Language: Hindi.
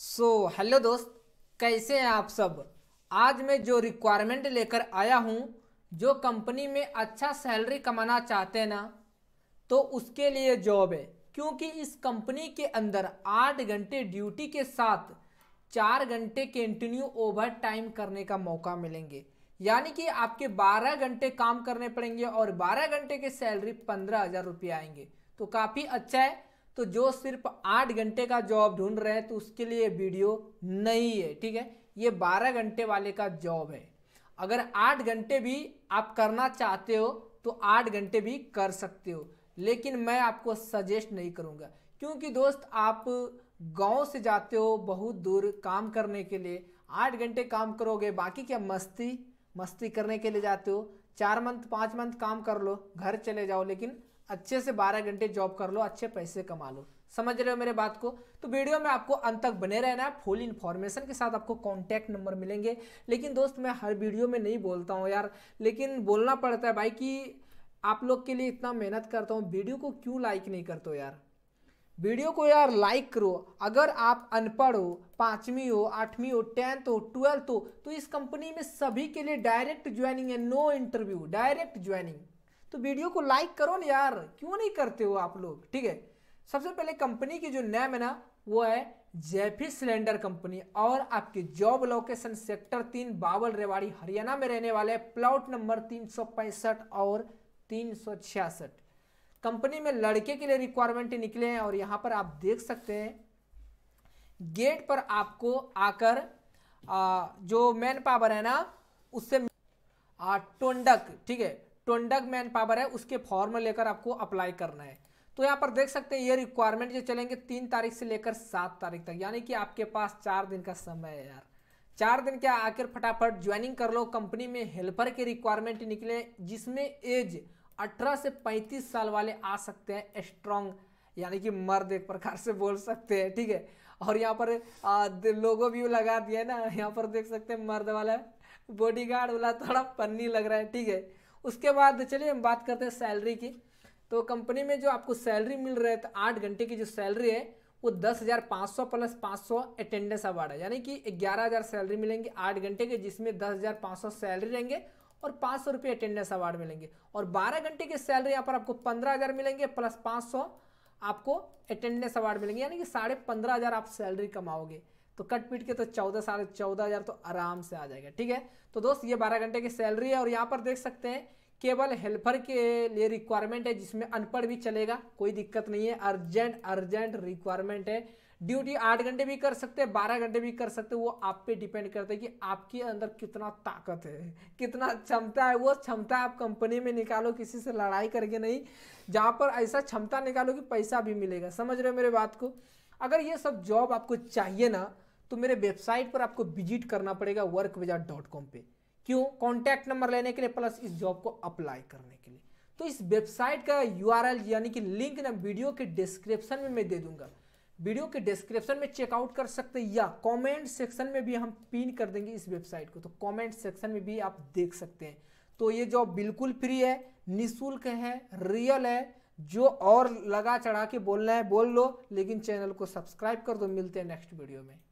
सो so, हेलो दोस्त कैसे हैं आप सब आज मैं जो रिक्वायरमेंट लेकर आया हूँ जो कंपनी में अच्छा सैलरी कमाना चाहते हैं ना तो उसके लिए जॉब है क्योंकि इस कंपनी के अंदर आठ घंटे ड्यूटी के साथ चार घंटे कंटिन्यू ओवर टाइम करने का मौका मिलेंगे यानी कि आपके बारह घंटे काम करने पड़ेंगे और बारह घंटे के सैलरी पंद्रह हज़ार रुपये आएंगे तो काफ़ी अच्छा है तो जो सिर्फ आठ घंटे का जॉब ढूंढ रहे हैं तो उसके लिए वीडियो नहीं है ठीक है ये बारह घंटे वाले का जॉब है अगर आठ घंटे भी आप करना चाहते हो तो आठ घंटे भी कर सकते हो लेकिन मैं आपको सजेस्ट नहीं करूँगा क्योंकि दोस्त आप गांव से जाते हो बहुत दूर काम करने के लिए आठ घंटे काम करोगे बाकी क्या मस्ती मस्ती करने के लिए जाते हो चार मंथ पाँच मंथ काम कर लो घर चले जाओ लेकिन अच्छे से बारह घंटे जॉब कर लो अच्छे पैसे कमा लो समझ रहे हो मेरे बात को तो वीडियो में आपको अंत तक बने रहना है फुल इन्फॉर्मेशन के साथ आपको कॉन्टैक्ट नंबर मिलेंगे लेकिन दोस्त मैं हर वीडियो में नहीं बोलता हूँ यार लेकिन बोलना पड़ता है भाई कि आप लोग के लिए इतना मेहनत करता हूँ वीडियो को क्यों लाइक नहीं करते हो यार वीडियो को यार लाइक करो अगर आप अनपढ़ हो पाँचवीं हो आठवीं हो टेंथ हो ट्वेल्थ हो तो इस कंपनी में सभी के लिए डायरेक्ट ज्वाइनिंग है नो इंटरव्यू डायरेक्ट ज्वाइनिंग तो वीडियो को लाइक करो ना यार क्यों नहीं करते हो आप लोग ठीक है सबसे पहले कंपनी की जो नेम है ना वो है जेफी सिलेंडर कंपनी और आपकी जॉब लोकेशन सेक्टर तीन बावल रेवाड़ी हरियाणा में रहने वाले प्लॉट नंबर तीन और तीन कंपनी में लड़के के लिए रिक्वायरमेंट निकले हैं और यहाँ पर आप देख सकते हैं गेट पर आपको आकर आ, जो मैन पावर है ना उससे आ, टोंडक ठीक है टोंडक मैन पावर है उसके फॉर्म लेकर आपको अप्लाई करना है तो यहाँ पर देख सकते हैं ये रिक्वायरमेंट जो चलेंगे तीन तारीख से लेकर सात तारीख तक यानी कि आपके पास चार दिन का समय है यार चार दिन क्या आखिर फटाफट ज्वाइनिंग कर लो कंपनी में हेल्पर के रिक्वायरमेंट निकले जिसमें एज 18 से 35 साल वाले आ सकते हैं स्ट्रॉन्ग यानी कि मर्द एक प्रकार से बोल सकते हैं ठीक है और यहाँ पर लोगो भी लगा दिया है ना यहाँ पर देख सकते हैं मर्द वाला बॉडी गार्ड वाला थोड़ा पन्नी लग रहा है ठीक है उसके बाद चलिए हम बात करते हैं सैलरी की तो कंपनी में जो आपको सैलरी मिल रहा है तो आठ घंटे की जो सैलरी है वो दस हज़ार पाँच सौ प्लस पाँच सौ अटेंडेंस अवार्ड है यानी कि ग्यारह हज़ार सैलरी मिलेंगे आठ घंटे के जिसमें दस हज़ार पाँच सौ सैलरी रहेंगे और पाँच सौ रुपये अटेंडेंस अवार्ड मिलेंगे और बारह घंटे की सैलरी यहाँ पर आपको पंद्रह हज़ार मिलेंगे प्लस पाँच सौ आपको अटेंडेंस अवार्ड मिलेंगे यानी कि साढ़े पंद्रह हज़ार आप सैलरी कमाओगे तो कट पीट के तो चौदह साढ़े चौदह हज़ार तो आराम से आ जाएगा ठीक है तो दोस्त ये बारह घंटे की सैलरी है और यहाँ पर देख सकते हैं केवल हेल्पर के लिए रिक्वायरमेंट है जिसमें अनपढ़ भी चलेगा कोई दिक्कत नहीं है अर्जेंट अर्जेंट रिक्वायरमेंट है ड्यूटी आठ घंटे भी कर सकते हैं बारह घंटे भी कर सकते हैं वो आप पे डिपेंड करता है कि आपके अंदर कितना ताकत है कितना क्षमता है वो क्षमता आप कंपनी में निकालो किसी से लड़ाई करके नहीं जहाँ पर ऐसा क्षमता निकालो कि पैसा भी मिलेगा समझ रहे हो मेरे बात को अगर ये सब जॉब आपको चाहिए ना तो मेरे वेबसाइट पर आपको विजिट करना पड़ेगा वर्क विजार्ड डॉट कॉम पर क्यों कॉन्टैक्ट नंबर लेने के लिए प्लस इस जॉब को अप्लाई करने के लिए तो इस वेबसाइट का यू यानी कि लिंक ना वीडियो के डिस्क्रिप्शन में मैं दे दूंगा वीडियो के डिस्क्रिप्शन में चेकआउट कर सकते हैं या कमेंट सेक्शन में भी हम पिन कर देंगे इस वेबसाइट को तो कमेंट सेक्शन में भी आप देख सकते हैं तो ये जॉब बिल्कुल फ्री है निःशुल्क है रियल है जो और लगा चढ़ा के बोलना है बोल लो लेकिन चैनल को सब्सक्राइब कर दो मिलते हैं नेक्स्ट वीडियो में